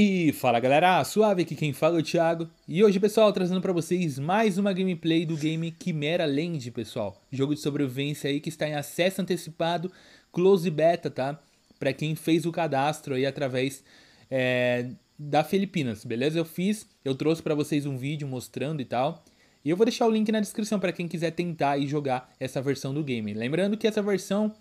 E fala galera, suave aqui quem fala é o Thiago. E hoje, pessoal, trazendo para vocês mais uma gameplay do game Chimera Land, pessoal. Jogo de sobrevivência aí que está em acesso antecipado, close beta, tá? Para quem fez o cadastro aí através é, da Filipinas, beleza? Eu fiz, eu trouxe para vocês um vídeo mostrando e tal. E eu vou deixar o link na descrição para quem quiser tentar e jogar essa versão do game. Lembrando que essa versão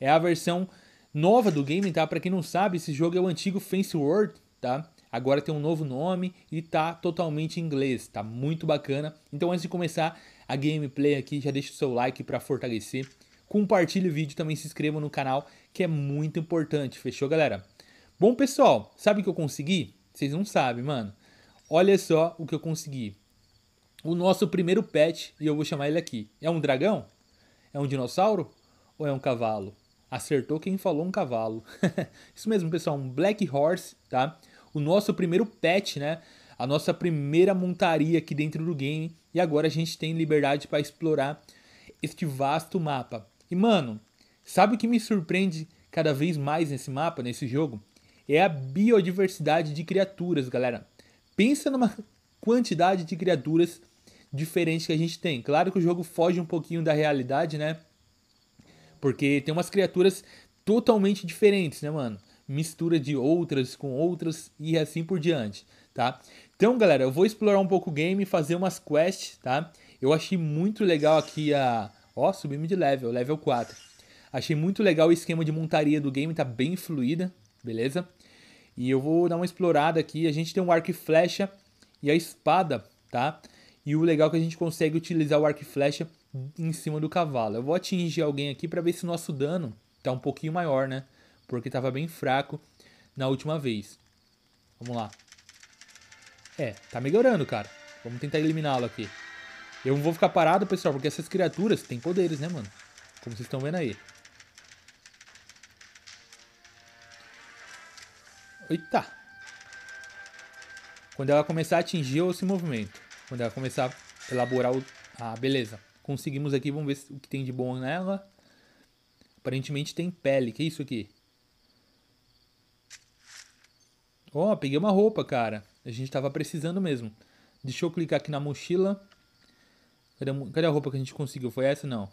é a versão nova do game, tá? Para quem não sabe, esse jogo é o antigo Fence World, tá? Agora tem um novo nome e tá totalmente em inglês, tá muito bacana. Então antes de começar a gameplay aqui, já deixa o seu like para fortalecer. Compartilhe o vídeo, também se inscreva no canal, que é muito importante. Fechou, galera? Bom, pessoal, sabe o que eu consegui? Vocês não sabem, mano. Olha só o que eu consegui. O nosso primeiro pet, e eu vou chamar ele aqui. É um dragão? É um dinossauro? Ou é um cavalo? Acertou quem falou um cavalo. Isso mesmo, pessoal, um Black Horse, tá? O nosso primeiro pet, né? A nossa primeira montaria aqui dentro do game. E agora a gente tem liberdade para explorar este vasto mapa. E mano, sabe o que me surpreende cada vez mais nesse mapa, nesse jogo? É a biodiversidade de criaturas, galera. Pensa numa quantidade de criaturas diferentes que a gente tem. Claro que o jogo foge um pouquinho da realidade, né? Porque tem umas criaturas totalmente diferentes, né, mano? Mistura de outras com outras e assim por diante, tá? Então, galera, eu vou explorar um pouco o game, fazer umas quests, tá? Eu achei muito legal aqui a... Ó, subimos de level, level 4. Achei muito legal o esquema de montaria do game, tá bem fluida, beleza? E eu vou dar uma explorada aqui. A gente tem um arco e flecha e a espada, tá? E o legal é que a gente consegue utilizar o arco e flecha em cima do cavalo. Eu vou atingir alguém aqui para ver se o nosso dano tá um pouquinho maior, né? Porque tava bem fraco na última vez. Vamos lá. É, tá melhorando, cara. Vamos tentar eliminá-lo aqui. Eu não vou ficar parado, pessoal, porque essas criaturas têm poderes, né, mano? Como vocês estão vendo aí. Eita! Quando ela começar a atingir, eu se movimento. Quando ela começar a elaborar o... Ah, beleza. Conseguimos aqui, vamos ver o que tem de bom nela. Aparentemente tem pele, que é isso aqui? Ó, oh, peguei uma roupa, cara. A gente tava precisando mesmo. Deixa eu clicar aqui na mochila. Cadê, cadê a roupa que a gente conseguiu? Foi essa? Não.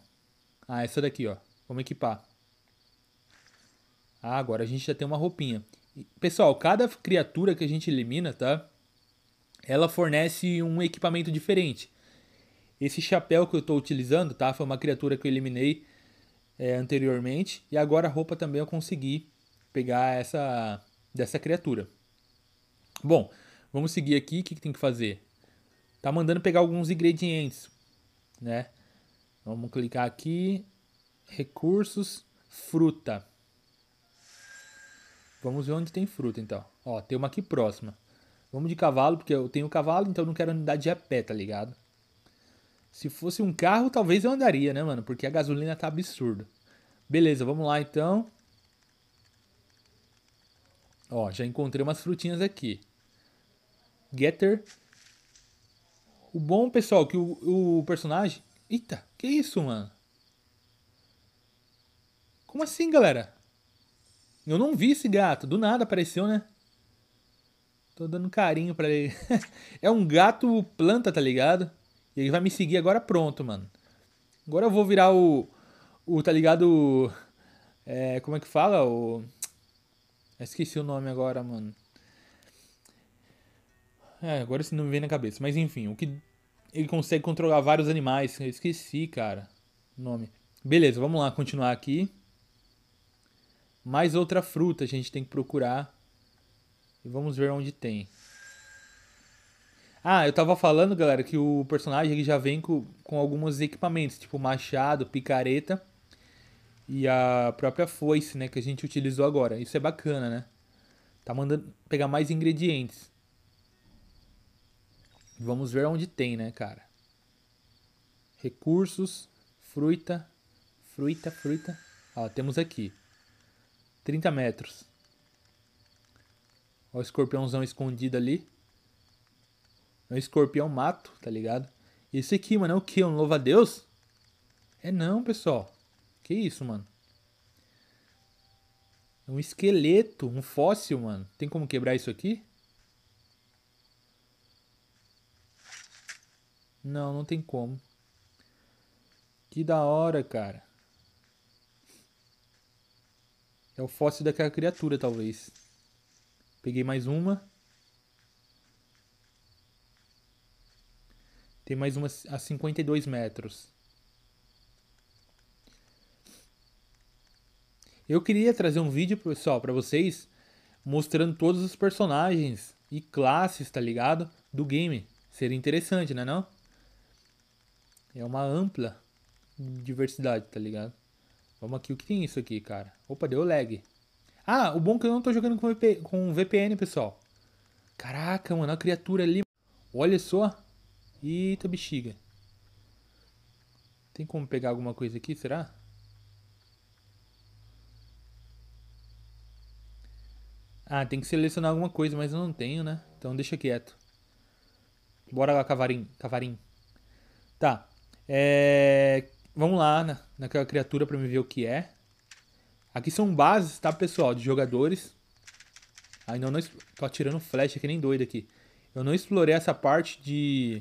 Ah, essa daqui, ó. Vamos equipar. Ah, agora a gente já tem uma roupinha. Pessoal, cada criatura que a gente elimina, tá? Ela fornece um equipamento diferente. Esse chapéu que eu estou utilizando, tá? Foi uma criatura que eu eliminei é, anteriormente. E agora a roupa também eu consegui pegar essa dessa criatura. Bom, vamos seguir aqui. O que, que tem que fazer? Tá mandando pegar alguns ingredientes, né? Vamos clicar aqui. Recursos, fruta. Vamos ver onde tem fruta, então. Ó, tem uma aqui próxima. Vamos de cavalo, porque eu tenho cavalo, então eu não quero andar de a pé, tá ligado? Se fosse um carro, talvez eu andaria, né, mano? Porque a gasolina tá absurda. Beleza, vamos lá então. Ó, já encontrei umas frutinhas aqui. Getter. O bom, pessoal, que o, o personagem... Eita, que isso, mano? Como assim, galera? Eu não vi esse gato. Do nada apareceu, né? Tô dando carinho pra ele. é um gato planta, tá ligado? E ele vai me seguir agora pronto, mano. Agora eu vou virar o. O, tá ligado? É, como é que fala? O. esqueci o nome agora, mano. É, agora isso não me vem na cabeça. Mas enfim, o que. Ele consegue controlar vários animais. Eu esqueci, cara. O nome. Beleza, vamos lá, continuar aqui. Mais outra fruta a gente tem que procurar. E vamos ver onde tem. Ah, eu tava falando, galera, que o personagem ele já vem com, com alguns equipamentos, tipo machado, picareta e a própria foice, né, que a gente utilizou agora. Isso é bacana, né? Tá mandando pegar mais ingredientes. Vamos ver onde tem, né, cara? Recursos, fruta, fruta, fruta. Ó, temos aqui. 30 metros. Ó o escorpiãozão escondido ali. É um escorpião mato, tá ligado? Esse aqui, mano, é o que? Um louva-a-Deus? É não, pessoal. Que isso, mano? É Um esqueleto, um fóssil, mano. Tem como quebrar isso aqui? Não, não tem como. Que da hora, cara. É o fóssil daquela criatura, talvez. Peguei mais uma. Tem mais uma a 52 metros. Eu queria trazer um vídeo, pessoal, para vocês mostrando todos os personagens e classes, tá ligado? Do game. Seria interessante, né não? É uma ampla diversidade, tá ligado? Vamos aqui, o que tem isso aqui, cara? Opa, deu lag. Ah, o bom é que eu não tô jogando com, com VPN, pessoal. Caraca, mano, a criatura ali. Olha só. Eita bexiga. Tem como pegar alguma coisa aqui, será? Ah, tem que selecionar alguma coisa, mas eu não tenho, né? Então deixa quieto. Bora lá, cavarim. Cavarim. Tá. É... Vamos lá na, naquela criatura pra me ver o que é. Aqui são bases, tá, pessoal? De jogadores. Ainda não... Tô atirando flecha que nem doido aqui. Eu não explorei essa parte de...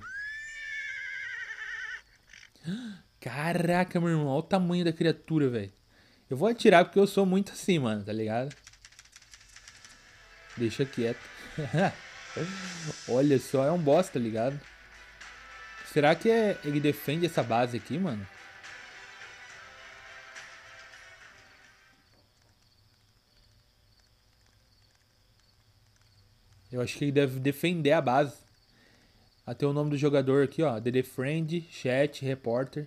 Caraca, meu irmão, olha o tamanho da criatura, velho. Eu vou atirar porque eu sou muito assim, mano, tá ligado? Deixa quieto. Olha só, é um boss, tá ligado? Será que é, ele defende essa base aqui, mano? Eu acho que ele deve defender a base. Até o nome do jogador aqui, ó. DD Friend, Chat, Reporter.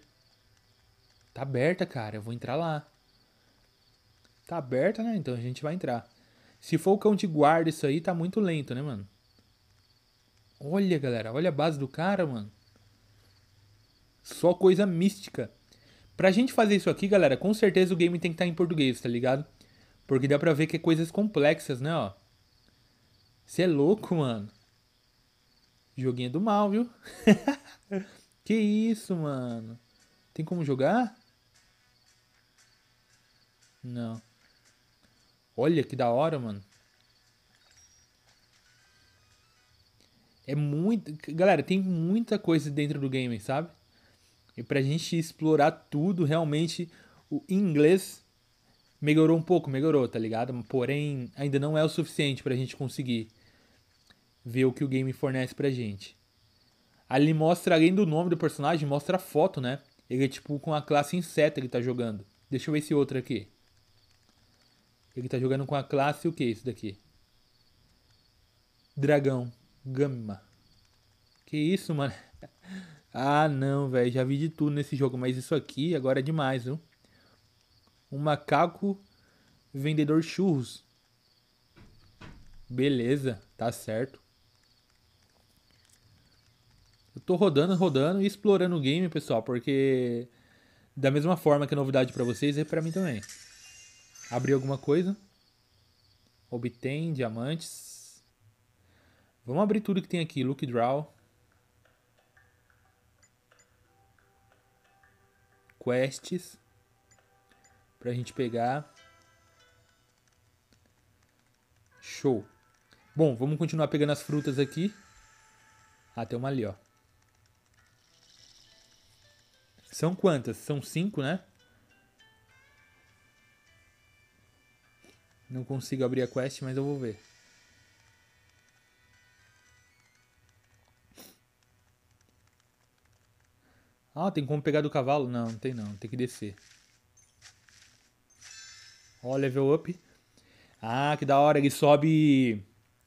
Tá aberta, cara, eu vou entrar lá. Tá aberta, né? Então a gente vai entrar. Se for o cão de guarda isso aí, tá muito lento, né, mano? Olha, galera, olha a base do cara, mano. Só coisa mística. Pra gente fazer isso aqui, galera, com certeza o game tem que estar tá em português, tá ligado? Porque dá pra ver que é coisas complexas, né, ó. Você é louco, mano. Joguinho do mal, viu? que isso, mano. Tem como jogar? Não. Olha que da hora, mano. É muito. Galera, tem muita coisa dentro do game, sabe? E pra gente explorar tudo, realmente, o inglês melhorou um pouco, melhorou, tá ligado? Porém, ainda não é o suficiente pra gente conseguir ver o que o game fornece pra gente. Ali mostra, além do nome do personagem, mostra a foto, né? Ele é tipo com a classe inseto ele tá jogando. Deixa eu ver esse outro aqui. Ele tá jogando com a classe o que é isso daqui? Dragão. Gama. Que isso, mano? Ah, não, velho. Já vi de tudo nesse jogo, mas isso aqui agora é demais, viu? Um macaco vendedor churros. Beleza, tá certo. Eu tô rodando, rodando e explorando o game, pessoal, porque da mesma forma que é novidade para vocês, é para mim também. Abrir alguma coisa. Obtém diamantes. Vamos abrir tudo que tem aqui. Look Draw. Quests. Pra gente pegar. Show. Bom, vamos continuar pegando as frutas aqui. Ah, tem uma ali, ó. São quantas? São cinco, né? Não consigo abrir a quest, mas eu vou ver. Ah, tem como pegar do cavalo? Não, não tem não. Tem que descer. Ó, level up. Ah, que da hora. Ele sobe...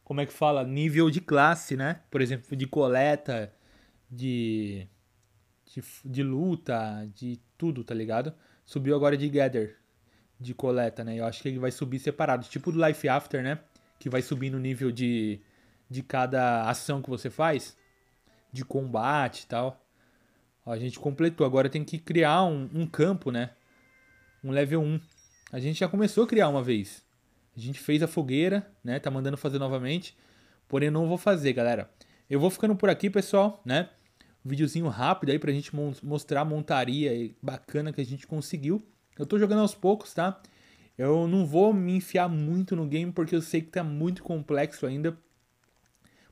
Como é que fala? Nível de classe, né? Por exemplo, de coleta, de... De, de luta, de tudo, tá ligado? Subiu agora de Gather de coleta, né? Eu acho que ele vai subir separado, tipo do Life After, né? Que vai subir no nível de, de cada ação que você faz, de combate e tal. Ó, a gente completou, agora tem que criar um, um campo, né? Um level 1. A gente já começou a criar uma vez. A gente fez a fogueira, né? Tá mandando fazer novamente. Porém, eu não vou fazer, galera. Eu vou ficando por aqui, pessoal, né? Um videozinho rápido aí pra gente mostrar a montaria bacana que a gente conseguiu. Eu tô jogando aos poucos, tá? Eu não vou me enfiar muito no game porque eu sei que tá muito complexo ainda.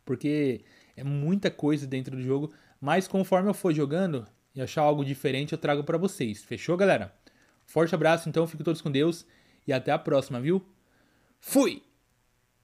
Porque é muita coisa dentro do jogo. Mas conforme eu for jogando e achar algo diferente, eu trago para vocês. Fechou, galera? Forte abraço, então. Fiquem todos com Deus. E até a próxima, viu? Fui!